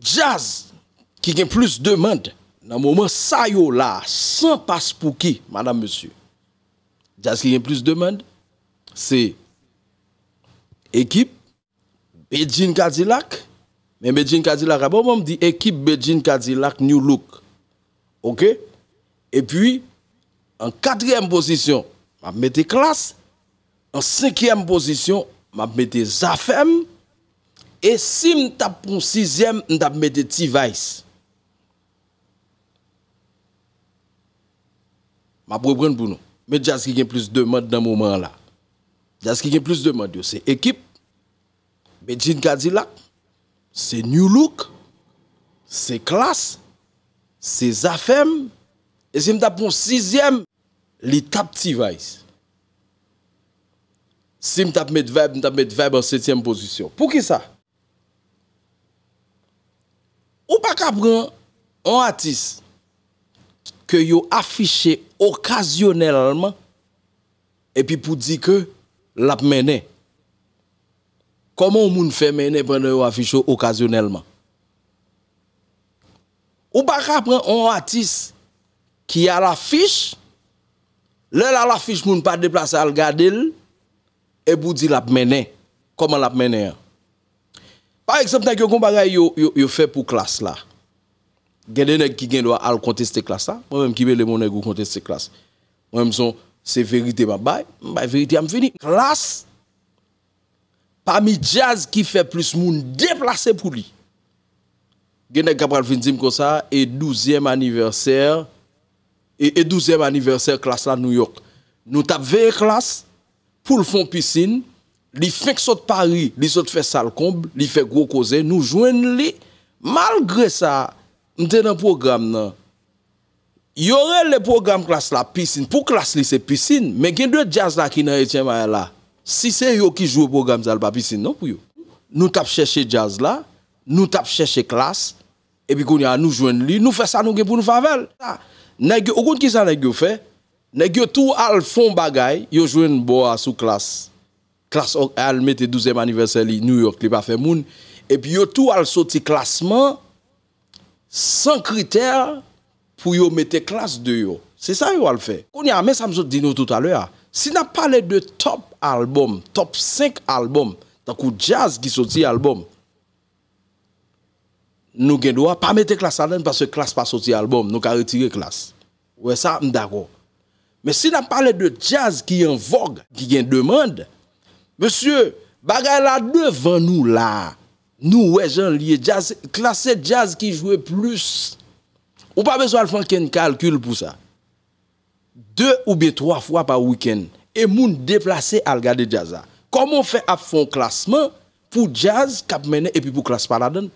jazz qui a plus de demande dans le moment ça yo là sans passe pour qui madame monsieur jazz qui a plus de demande c'est équipe Beijing Cadillac mais Beijing Cadillac à bon me dit équipe Beijing Cadillac New Look OK et puis en quatrième position m'a mette classe en cinquième position m'a mette Zafem E si m tap pou 6èm, m tap mèdè ti vayz. M ap wèpwen pou nou. Mè dja s ki gen plus 2 mèdè nan mouman la. Dja s ki gen plus 2 mèdè yo. Se ekip, mè djin kadi lak, se new look, se klas, se zafèm. E si m tap pou 6èm, li tap ti vayz. Si m tap mèdè vèb, m tap mèdè vèb an 7èm posisyon. Pou ki sa? Ou pas qu'après un artiste que yo affiché occasionnellement et puis pour dire que l'a mené. Comment on fait mener pendant yo affiché occasionnellement? Ou pas qu'après un artiste qui a l'affiche Là, la l'affiche, moun pas déplacer à le et vous dire la mené Comment la mené? Hein? Par ekseptan ki yo kon bagay yo fe pou klas la. Gende nek ki gen do a al konteste klas la. Mwen mwen ki be le moun nek ou konteste klas. Mwen mwen son se verite ba bay, bay verite am vini. Klas, parmi jazz ki fe plus moun, deplase pou li. Gende kapal vinsim kon sa, e douzyem aniverser. E douzyem aniverser klas la New York. Nou tap veye klas pou l fon pisin. Li fek sot pari, li sot fe sal komb, li fe gro koze, nou jwen li. Malgre sa, mte nan program nan, yore le program klas la pisin, pou klas li se pisin, men gen dwe jazz la ki nan etyen maya la. Si se yo ki jwe program sal pa pisin, nan pou yo. Nou tap cheshe jazz la, nou tap cheshe klas, e bi kon ya nou jwen li, nou fe sa nou gen pou nou favel. Okon ki sa nèk yo fe, nèk yo tou al fon bagay, yo jwen bo a sou klas. Klas al mette douzem aniversèli New York, li pa fè moun. E pi yo tou al soti klasman, san kriter pou yo mette klas de yo. Se sa yo al fè. Kouni amè sa mzot di nou tout alè a. Si nan pale de top album, top 5 album, takou jazz ki soti album, nou gen do a pa mette klas alè, nan pase klas pa soti album, nou ka retire klas. Ouè sa, mdago. Men si nan pale de jazz ki yon vogue, ki gen demande, Monsieur, bagay la devant nous là. Nous, ouais, j'en lié jazz, classé jazz qui jouait plus. Ou pas besoin de faire un calcul pour ça. Deux ou bien trois fois par week-end. Et moun déplacé à regarder jazz Comment Comment fait à fond classement pour jazz k'ap mené et puis pour classe paladin?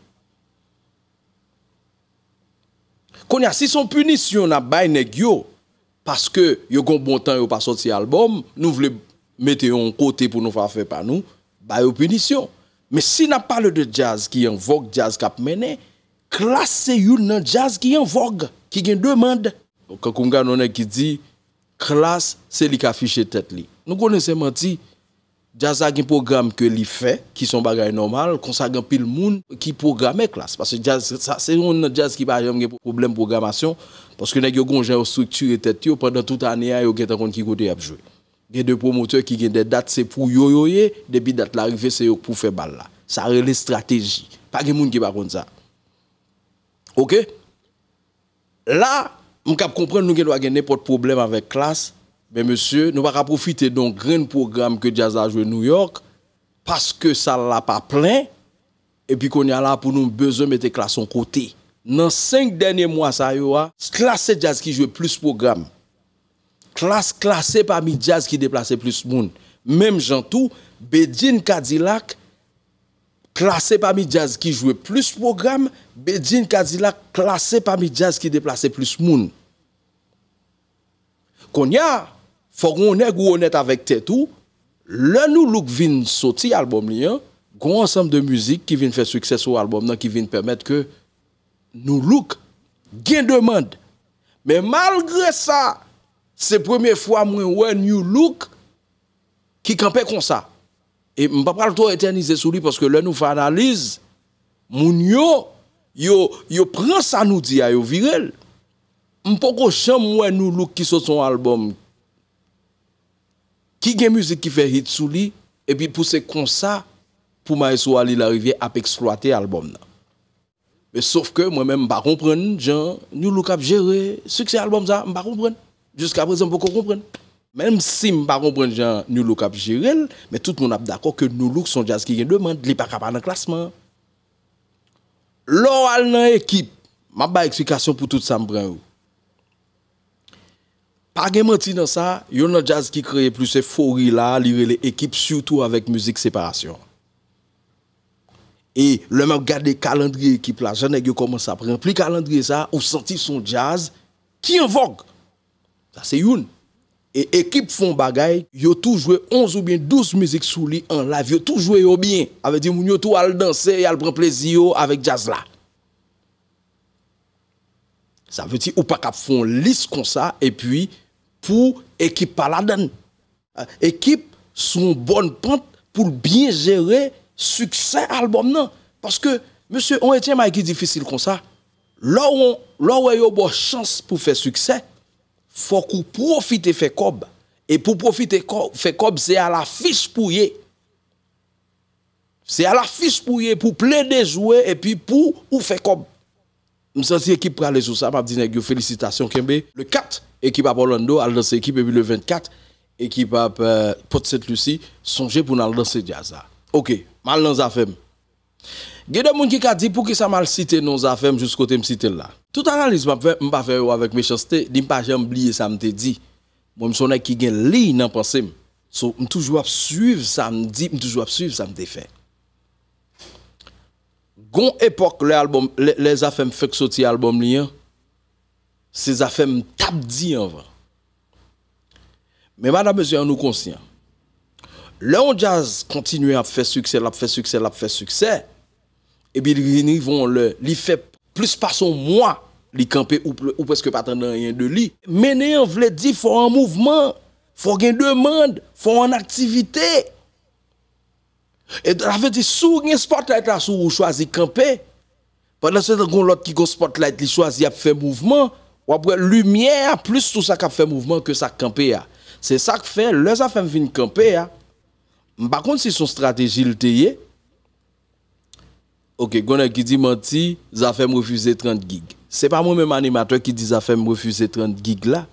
Qu'on a si son punition n'a pas parce que yo un bon temps yo pas sorti album, nous voulons mettez en côté pour nous faire faire par nous, bah une punition. Mais si n'a parle de jazz qui invoque en vogue, jazz qui a mené, c'est un jazz qui invoque en vogue, qui a une demande. Quand on regarde qui dit, classe, c'est lui qui affiche tête. Li. Nous connaissons menti. Jazz a un programme que lui fait, qui sont bagages normal, qu'on s'agit pile monde qui programme classe. Parce que jazz, c'est un jazz qui a un problème de programmation, parce que nous avons une structure tête pendant toute l'année, nous avons qui côté à jouer y a des promoteurs qui ont des dates, c'est pour yoyoyer. Depuis depuis date l'arrivée, c'est pour faire balle là. Ça a les stratégie. Pas de monde qui va faire ça. Ok? Là, je comprendre que nous avons pas de problème avec la classe, mais monsieur, nous allons profiter d'un grand programme que Jazz a joué à New York, parce que ça l'a pas plein, et puis qu'on est là pour nous besoin de mettre la classe en côté. Dans cinq derniers mois, ça y a, classe Jazz qui joue plus de programme classe parmi jazz qui déplaçait plus de monde. Même Jean Tout, Bédine Cadillac, classé parmi jazz qui jouait plus programme, Bédine Cadillac classé parmi jazz qui déplaçait plus monde. Konya, faut qu'on honnête avec Tetou, le nou look vin sorti album li un hein, ensemble de musique qui vient faire succès sur album qui vient permettre que nous look gain demande. Mais malgré ça, Se premye fwa mwen wè New Look ki kampe konsa. E mpa pral to eternize sou li paske lè nou fwa analize moun yo yo pran sa nou di a yo virel. Mpo kou chan mwen New Look ki sot son albom ki gen muzik ki fè hit sou li e pi puse konsa pou ma eswa li l'arivye ap eksploate albom nan. E sof ke mwen mwen mba kompren jan New Look ap jere sou ki se albom za mba kompren. Jusqu'à présent, beaucoup comprendre. Même si je ne comprends pas Jean New Look a gérer. mais tout le monde est d'accord que New Look son jazz qui demande, il n'est pas capable dans le classement. L'oral dans l'équipe, je pas explication pour tout ça. Pas de mentir dans ça, il y a un jazz qui crée plus euphorie là, lire l'équipe, surtout avec musique séparation. Et le même garder calendrier équipe là, j'en ai commencé à prendre plus calendrier ça, ou sentir son jazz qui invoque Se youn E ekip fon bagay Yo tou jwe 11 ou bien 12 mizik sou li An la, yo tou jwe yo bien A ve di moun yo tou al danse Yal pren plezi yo avek jazz la Sa ve ti upaka fon lis kon sa E pi pou ekip pala den Ekip son bon pante Poul bien jere Suksè al bom nan Paske monsie on etye ma ekip difisil kon sa Lò wè yo bo chans pou fe suksè Fok ou profite Fekob E pou profite Fekob Se ala fispouye Se ala fispouye Pou ple de zwe E pi pou ou Fekob M sa si ekip prale sou sa M ap dine gyo felicitasyon kembe Le 4 ekip ap Olondo Al danse ekip epi le 24 Ekip ap Potse Tlussi Sonje pou nan danse Diasa Ok, mal nan zafem Gede moun ki ka di pou ki sa mal site nan zafem Jous kote m site la Tout analizman, m pa fè yo avèk me chastè, di m pa jèm bliye sa m te di. M sonè ki gen li nan pansèm. So, m toujou ap suyv sa m di, m toujou ap suyv sa m te fè. Gon epok le albom, le zafèm fèk soti albom li an, se zafèm tap di an vè. Mè mè da mè sè an nou konsyen. Le on jazz kontinuè ap fè suksèl, ap fè suksèl, ap fè suksèl, e bi li fèp plus pason mwa li kampe ou peske patan nan yon do li. Mene yon vle di fwa an mouvman, fwa gen demande, fwa an aktivite. E dan avet di sou gen spotlight la sou wou chwazi kampe, padan se dan goun lot ki goun spotlight li chwazi ap fe mouvman, wapwe lumiye a plus tout sa kap fe mouvman ke sa kampe a. Se sa k fe, lez a fe vin kampe a, mbakon si son strategi lte ye, Ok, Gona qui dit menti, ça fait me refuser 30 gigs. n'est pas moi-même animateur qui dit ça fait me refuser 30 gigs là.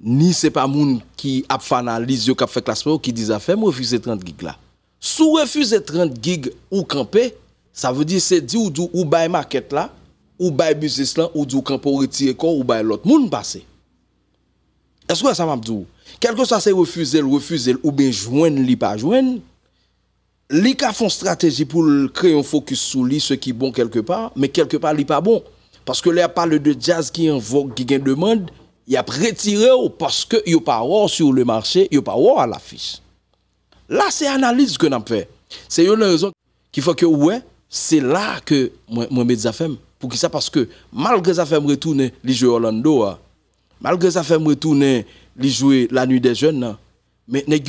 Ni c'est pas moun qui a fait qui a fait classement, qui dit ça fait me refuser 30 gigs là. Sou refuser 30 gigs ou camper, ça veut dire c'est dit ou du ou bail market là, ou bail business là, ou du camper retirer corps, ou buy l'autre moun passer. Est-ce que ça m'a dit? Quelque soit c'est refuser, refuser ou bien joindre, li pas joindre li ka font stratégie pour créer un focus sur lui, ce qui est bon quelque part, mais quelque part, li pas bon. Parce que là, parle de jazz qui invoque en vogue, qui gagne demande, il a retiré parce que il pas sur le marché, il pas à l'affiche. Là, c'est analyse que nous fait. C'est une raison qu'il faut que, ouais, c'est là que moi, moi mes Pour qui ça? Parce que malgré ça, fait me retourner, les jouer Orlando, ah. malgré ça, fait me retourner, les jouer la nuit des jeunes, ah. mais nest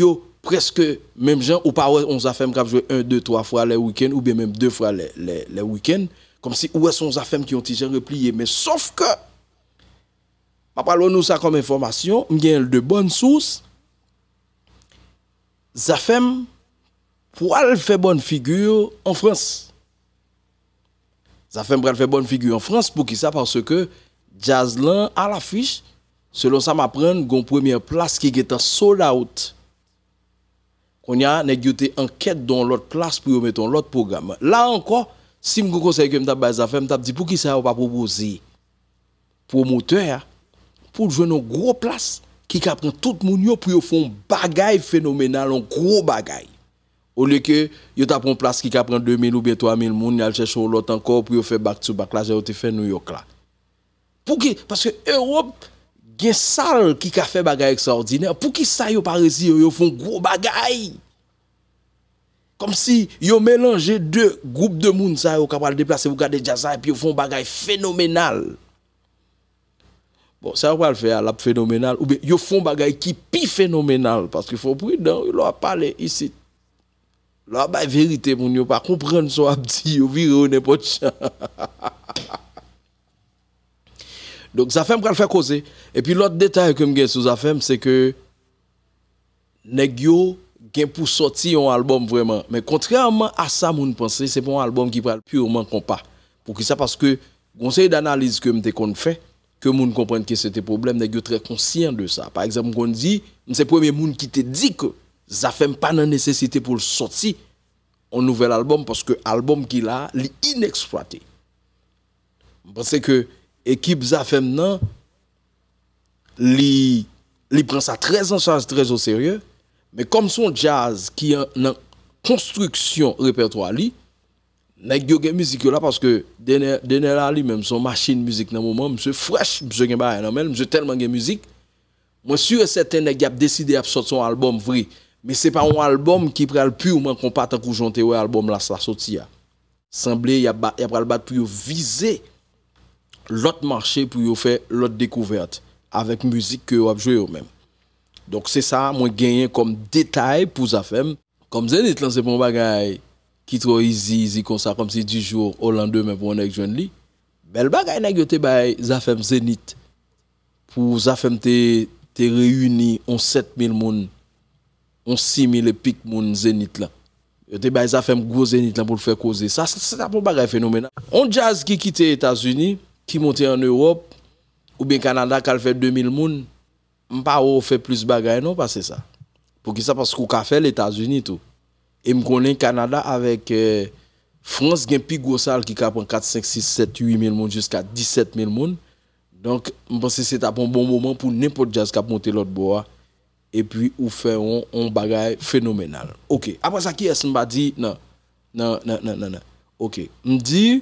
presque même gens ou pas on a fait jouer un deux trois fois les week-ends ou bien même deux fois les, les, week-ends comme si où sont les Zafem qui ont déjà replié mais sauf que m'a l'on nous ça comme information bien de bonnes sources Zafem pour aller faire bonne figure en France. Zafem pour faire bonne figure en France pour qui ça parce que Jazlan à l'affiche selon ça m'apprendre gon première place qui est en sold out qu'on y a une enquête dans l'autre place pour mettre dans l'autre programme. Là encore, si je conseille que je me dis pour qui ça va proposer promoteur pour jouer une grosse place qui prend tout le monde pour faire un bagaille phénoménal, un gros bagaille. Au lieu que vous t'a une place qui apprend 2000 ou bien 3000 personnes al chercher l'autre encore pour faire back to back là, j'ai fait New York là. Pour qui Parce que l'Europe gen sal qui a fait bagay extraordinaire pour qui ça yo parisi yo, font gros bagay comme si yo mélangé deux groupes de monde ça yo capable déplacer pour garder ça et puis yo font bagay phénoménal bon ça va le faire la phénoménal ou bien yo font bagay qui pi phénoménal parce qu'il faut prudent il a parler ici là de vérité Ils ne pas comprendre ce a dit yo vire Donc, ça fait le faire causer. Et puis, l'autre détail que je sous sur c'est que Negio gain pour sortir un album vraiment. Mais contrairement à ça, mon pensée, c'est pour un album qui parle purement compas. Pour ça, parce que conseil d'analyse que me qu'on fait, que moun comprenne que c'était problème, sont très conscient de ça. Par exemple, on dit, c'est premier moun qui te dit que ça fait pas la nécessité pour le sortir un nouvel album parce que album qu'il a, est inexploité. pense que équipe Zafem li, prend ça très en charge, très au sérieux. Mais comme son jazz qui est en construction répertoire, li, Nèg yo la musique là parce que dernier là lui même son machine musique dans moment monsieur fresh monsieur gen bail même monsieur tellement de musique Monsieur sûr certain nèg a décidé de sortir son album vrai mais c'est pas un album qui prend purement qu'on pas tant qu'on jonte album là ça sortir hein. semblé y a y a battre pour viser l'autre marché pour y faire l'autre découverte avec musique que vous joué vous-même. Donc c'est ça, moi gagné comme détail pour Zafem. Comme Zenith, c'est un bagaille qui trop easy, easy comme ça, comme si du jour au lendemain pour on est jeune Belle bagaille n'a été by Zafem Zenith. Pour Zafem te, réuni en 7000 moun, en 6000 pic moun Zenith là. Yo te by Zafem gros Zenith là pour le faire causer. Ça, c'est un bagaille phénoménal. On jazz qui quitte les États-Unis, qui monte en Europe ou bien Canada qui a fait 2000 moun, pas fait plus bagarre non parce ça. Pour qui ça parce qu'on a fait les États-Unis tout. Et me connais Canada avec euh, France qui a plus gros 4 5 6 7 8 000 personnes, jusqu'à 17 000 personnes. Donc je pense que c'est un bon moment pour n'importe jazz qui a monté l'autre bois et puis ou fait un, un phénoménal. OK. Après ça qui est-ce m'a dit non non non non non. OK. Me dit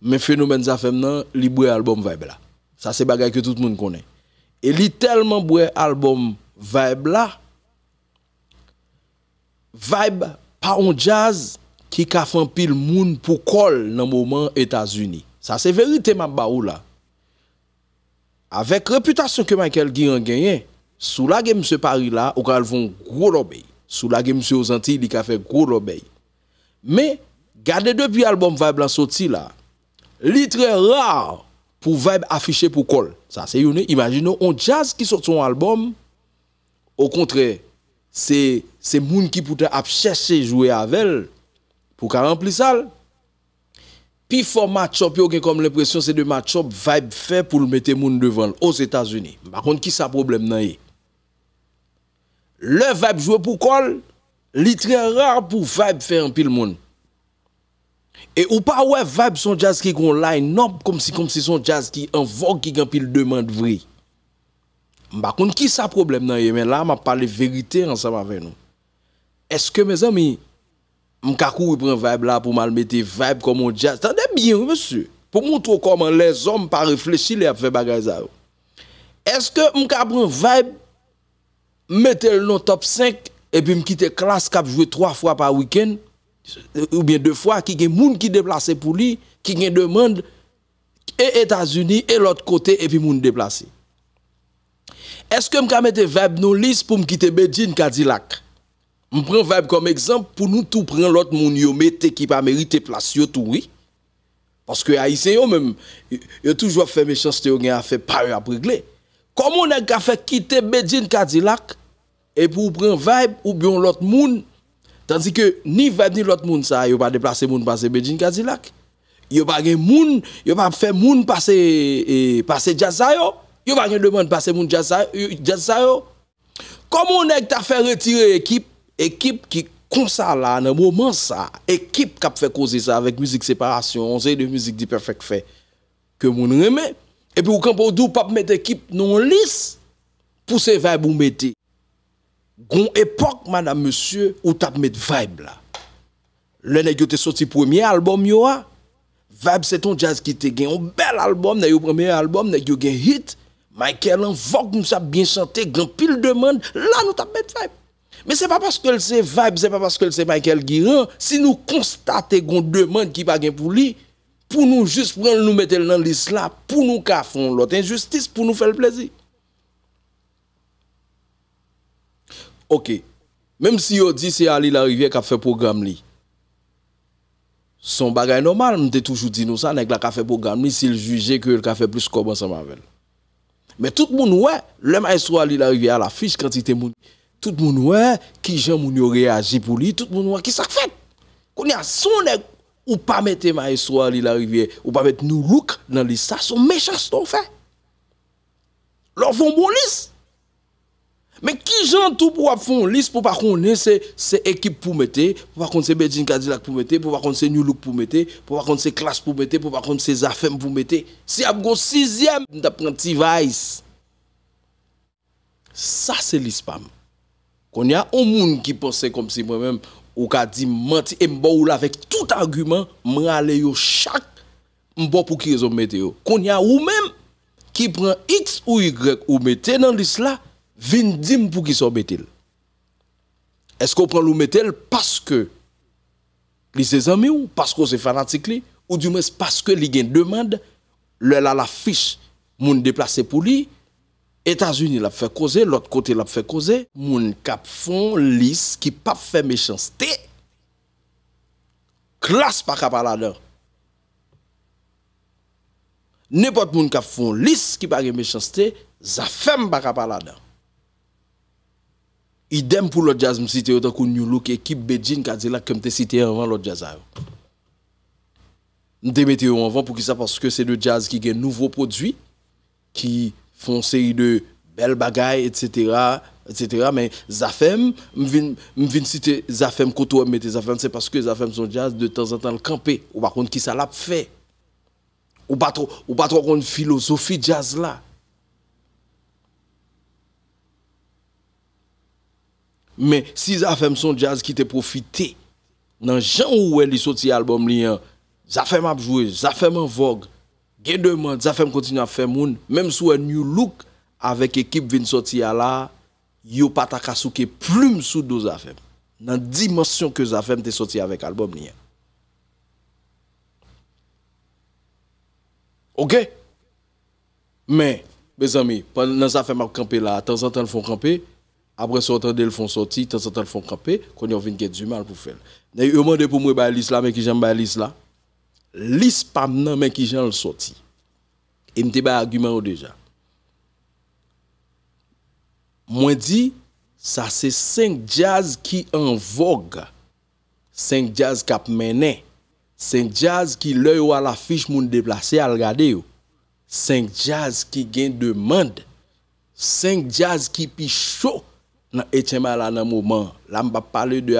mais phénomène ça fait maintenant libre album vibe là ça c'est bagage que tout le monde connaît et littéralement, tellement boire album vibe là vibe pas un jazz qui a fait un pile monde pour col dans moment États-Unis ça c'est vérité m'a baou là avec réputation que Michael a gagne sous la game monsieur Paris là ou qu'elles vont gros lobby sous la game monsieur M. Antilles il a fait gros lobby mais gardez depuis album vibe là sorti là litre rare pour vibe affiché pour col. Ça, c'est une. Imaginons, on jazz qui sort son album. Au contraire, c'est c'est moun qui pourrait chercher jouer avec elle pour qu'elle remplisse ça. Puis format match-up, comme l'impression c'est de match-up vibe fait pour le mettre moun devant aux États-Unis. Par contre, qui ça problème nan Le vibe joué pour col, li rare pour vibe faire remplir pile moun. E ou pa ouè vibe son jazz ki kon line up non, kom si kom si son jazz ki en vogue ki genpil deman vri. Mba kon ki sa problem nan ye men la ma pale verite ansan ma ven nou. Eske me zan mi mka kou wè pren vibe la pou mal mette vibe kon mon jazz. Tande bien wè monsu. Pou moun trokoman lè zon mpa reflechi lè ap fè bagay zan. Eske mka pren vibe mette lè nou top 5 epi mkite klas kap jwè 3 fwa pa wikend ou bien deux fois, qui gen moun qui déplacé pour lui, qui gen demande, et États-Unis, et l'autre côté, et puis moun déplacé. Est-ce que je mette verbe non lisse pour me quitter Bedjin Cadillac? Je prends verbe comme exemple pour nous tout prendre l'autre moun yo mette qui pas mérité place yo tout, oui. Parce que Haïtiens eux même, ils toujours fait méchanceté, ils ont fait pas à régler. Comment on a fait quitter Medjin Cadillac et pour prendre vibe ou bien l'autre moun Tandis que ni vet ni l'autre monde ça, yo pas déplacer moun passer Beijing Cadillac. Yo pas gen moun, yo pas fait moun passer eh, passer jazz yo. Yo pas gen demande passer moun jazz ça Comment on est Comment tu as fait retirer équipe équipe qui comme ça là moment ça, équipe qui a fait causer ça avec musique séparation, c'est de musique du perfect fait que moun remet et puis ou on dou pas mettre équipe non lisse pour se vibe ou mettez Gon époque, madame, monsieur, où t'as mis vibe là. Le nègre sorti sorti premier album yo a. Vibe c'est ton jazz qui te gagne. Un bel album, le premier album, eu gagne hit. Michael en vogue, nous a bien chanté, grand pile de monde. Là, nous t'as mis vibe. Mais c'est pas parce que c'est vibe, c'est pas parce que c'est Michael Guirin. Si nous constatons qu'on demande qui pas gagne pour lui, pour nous juste prendre nous mettre dans l'islam, pour nous faire l'autre injustice, pour nous faire le plaisir. OK. Même si on dit c'est Ali la rivière qui a fait programme li. Son bagage normal, m'te toujours dit nous ça nèg la qui a fait programme li s'il jugeait que le a fait plus comme ensemble avec. Mais tout le monde ouais, le maestro Ali la rivière à la fiche quantité moun. Tout le monde ouais, qui gens moun réagi pour lui, tout le monde ouais, qui ça fait. Qu'on a son nèg ou pas mettre maestro Ali la rivière, ou pas mettre nous look dans les ça son méchant ce qu'on fait. Leur font bon mais qui j'en tout pour une liste pour pas connaître ses équipes pour mettre, pour pas connaître c'est dit Kadilak pour mettre, pour pas connaître c'est New Look pour mettre, pour pas connaître c'est classe pour mettre, pour pas connaître c'est affaires pour mettre. Si vous avez un sixième, on un petit vice. Ça, c'est l'ispam. Quand y a un monde qui pensait comme si moi-même, ou qui a dit menti, et m'a avec tout argument, m'a allé yo chaque, m'a pour qui ils ont mettre yo. Quand y a ou même qui prend X ou Y ou mettez dans l'islam, Vin dim pou ki so betil. Esko pran lou metel paske li se zami ou paske ou se fanatik li ou di mwes paske li gen demande lel al afish moun deplase pou li Etasuni l ap fe koze, l ot kote l ap fe koze moun kap fon lis ki pa fe mechanste klas pa ka pala de nepot moun kap fon lis ki pa ge mechanste za fem pa ka pala de Idem pour le jazz, je cite autant que New Look, équipe Beijing, là, comme tu cité avant le jazz. Je hein. mettre en avant pour qui ça, parce que c'est le jazz qui a un nouveau produit, qui font série de belles bagailles, etc. etc. Mais Zafem, je viens citer Zafem Koto, Zafem, c'est parce que Zafem son jazz, de temps en temps, le camper. Ou par contre, qui ça l'a fait. Ou pas trop, ou pas trop, une philosophie jazz là. Mais si Zafem son jazz qui te profité, dans gens où elle sorti l'album lien, hein. Zafem a m'a jouer, ça fait vogue. Gain de ça fait continue à faire moun, même sous un new look avec équipe vient sortir là, yo pas ta plume sous Zafem dans la dimension que Zafem fait sorti avec l'album lien. Hein. OK? Mais mes amis, pendant ça fait m'a camper là, de temps en temps ils font camper après ça, on le font sortir, tant en le font camper, qu'on a vient du mal pour faire. Mais ils demandé pour moi, bah, l'islam, mais qui j'aime, bah, l'islam. L'islam, maintenant, mais qui j'aime le sorti. Et me débat argument déjà. Moi, dit, ça, c'est cinq jazz qui en vogue. Cinq jazz qui mené. Cinq jazz qui l'œil ou à l'affiche, moun déplacé à regarder. Cinq jazz qui gagne demande. Cinq jazz qui chaud nan Etienne Mala nan mouman. La mba parler de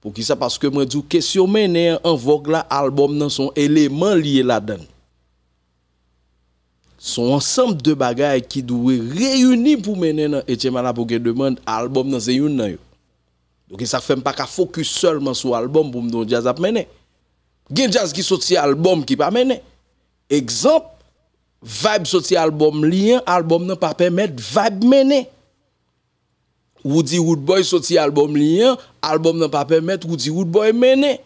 pour qui ça sa que mwen djou kesyon menen en vogue l'album album nan son élément lié là dedans. Son ensemble de bagages qui doit réunir pour mener nan Etienne Mala pour que demande album dans se Donc ça fait pas qu'à focus seulement sur l'album pour me donner jazz à mener. Gen jazz qui sorti album qui pas mener. Exemple, vibe sorti album lien, album n'a pas permettre vibe mener. Woudi Woodboy soti albom li yon, albom nan pa pemet woudi Woodboy mene.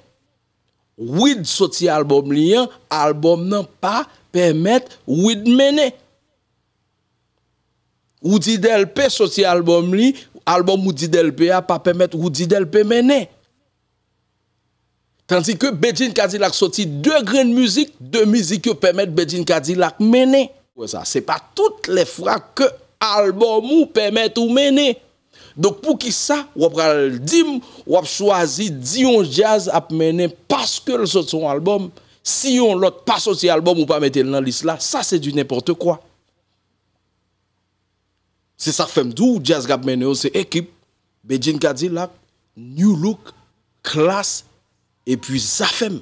Woud soti albom li yon, albom nan pa pemet woud mene. Woudi Delpe soti albom li, albom woudi Delpe a pa pemet woudi Delpe mene. Tansi ke Bedjin Kadilak soti 2 gren müzik, 2 müzik yo pemet Bedjin Kadilak mene. Se pa tout le fwa ke albom ou pemet ou mene. Dok pou ki sa, wap al dim, wap chwazi diyon jaz ap mene paske l sot son albom, si yon lot pas soti albom ou pa mette l nan lis la, sa se du niporte kwa. Se safem dou jaz ap mene ou se ekip, bejjen ka di la, new look, klas, e pi zafem.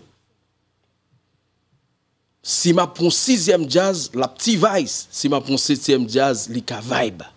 Si ma pon 6e jaz, la pti vayz, si ma pon 7e jaz, li ka vayb.